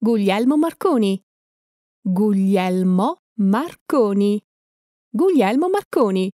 Guglielmo Marconi. Guglielmo Marconi. Guglielmo Marconi.